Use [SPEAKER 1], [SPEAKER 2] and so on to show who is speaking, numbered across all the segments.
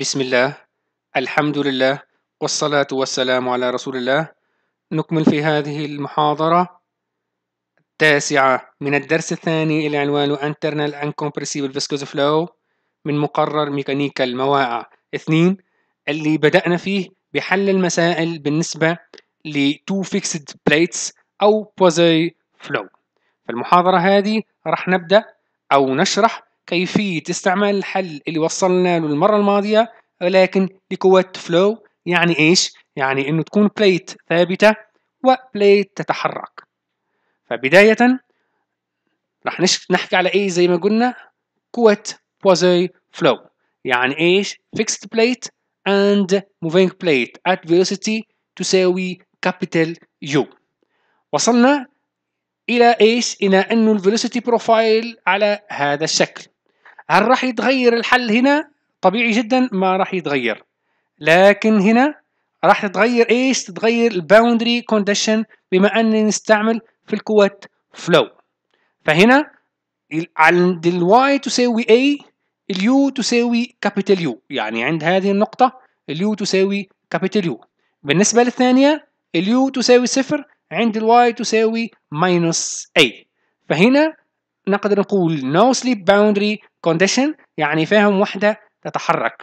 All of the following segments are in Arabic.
[SPEAKER 1] بسم الله الحمد لله والصلاة والسلام على رسول الله نكمل في هذه المحاضرة التاسعة من الدرس الثاني إلى عنوان Internal Uncompressible Viscous Flow من مقرر ميكانيكا المواقع اثنين اللي بدأنا فيه بحل المسائل بالنسبة ل Two Fixed Plates أو Quasi Flow فالمحاضرة هذه راح نبدأ أو نشرح كيفية استعمال الحل اللي وصلنا له المرة الماضية ولكن لقوة فلو يعني ايش؟ يعني انه تكون بليت ثابتة وبليت تتحرك فبداية رح نحكي على ايه زي ما قلنا قوة بوزي فلو يعني ايش؟ fixed plate and moving plate at velocity تساوي capital U وصلنا إلى إيش؟ إلى أنه الفيلوسيتي بروفايل على هذا الشكل هل راح يتغير الحل هنا؟ طبيعي جدا ما راح يتغير لكن هنا راح تتغير ايش؟ تتغير الباوندري كونديشن بما اننا نستعمل في القوة فلو فهنا عند الواي تساوي A اليو تساوي كابيتال يو يعني عند هذه النقطة اليو تساوي كابيتال يو بالنسبة للثانية اليو تساوي صفر عند الواي تساوي ماينس A فهنا نقدر نقول no sleep boundary condition يعني فاهم وحدة تتحرك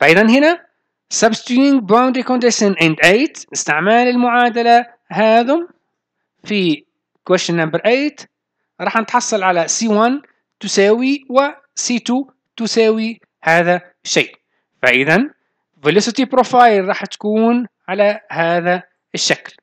[SPEAKER 1] فإذا هنا substituting boundary condition and 8 استعمال المعادلة هذم في question number 8 راح نتحصل على C1 تساوي و C2 تساوي هذا الشيء فإذا velocity profile راح تكون على هذا الشكل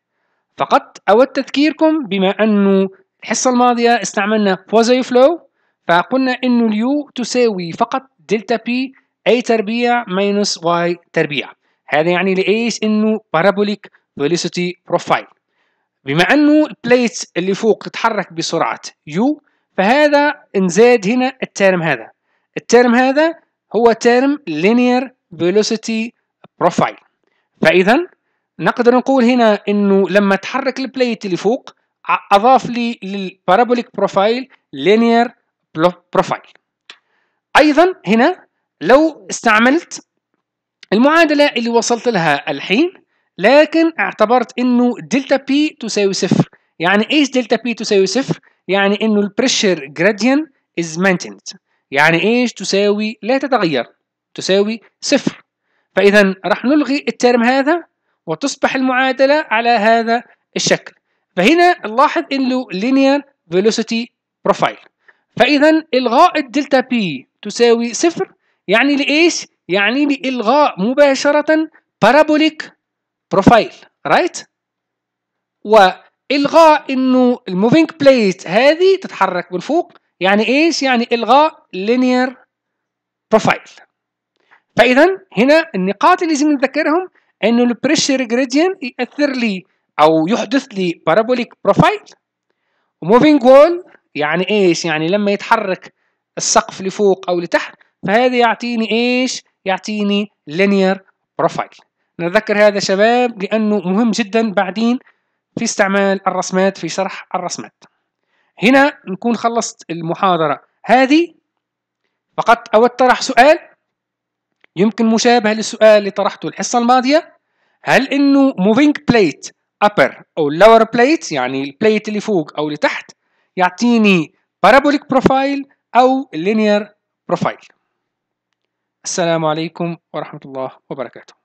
[SPEAKER 1] فقط أود تذكيركم بما أنه الحصة الماضية استعملنا بوزي فلو فقلنا انه اليو تساوي فقط دلتا بي اي تربيع ماينس واي تربيع هذا يعني لايش انه بارابوليك فيلوسيتي بروفايل بما انه البليت اللي فوق تتحرك بسرعة يو فهذا انزاد هنا الترم هذا الترم هذا هو ترم لينير velocity بروفايل فاذا نقدر نقول هنا انه لما تحرك البليت اللي فوق اضاف لي للبارابوليك بروفايل لينير بروفايل ايضا هنا لو استعملت المعادله اللي وصلت لها الحين لكن اعتبرت انه دلتا بي تساوي صفر يعني ايش دلتا بي تساوي صفر يعني انه البريشر جراديان از مينتيند يعني ايش تساوي لا تتغير تساوي صفر فاذا راح نلغي الترم هذا وتصبح المعادله على هذا الشكل فهنا نلاحظ انه linear velocity profile فاذا الغاء الدلتا بي تساوي صفر يعني لايش؟ يعني لالغاء مباشره parabolic profile رايت؟ والغاء انه الموفينج بليت هذه تتحرك من فوق يعني ايش؟ يعني الغاء linear profile فاذا هنا النقاط اللي لازم نتذكرهم انه البريشر جريديان ياثر لي او يحدث لي بارابوليك بروفايل وموفينج وول يعني ايش يعني لما يتحرك السقف لفوق او لتحت فهذا يعطيني ايش يعطيني لينير بروفايل نذكر هذا شباب لانه مهم جدا بعدين في استعمال الرسمات في شرح الرسمات هنا نكون خلصت المحاضرة هذه فقط أود طرح سؤال يمكن مشابه للسؤال اللي طرحته الحصة الماضية هل إنه moving plate upper او lower plate يعني البليت اللي فوق او اللي تحت يعطيني parabolic profile او linear profile السلام عليكم ورحمة الله وبركاته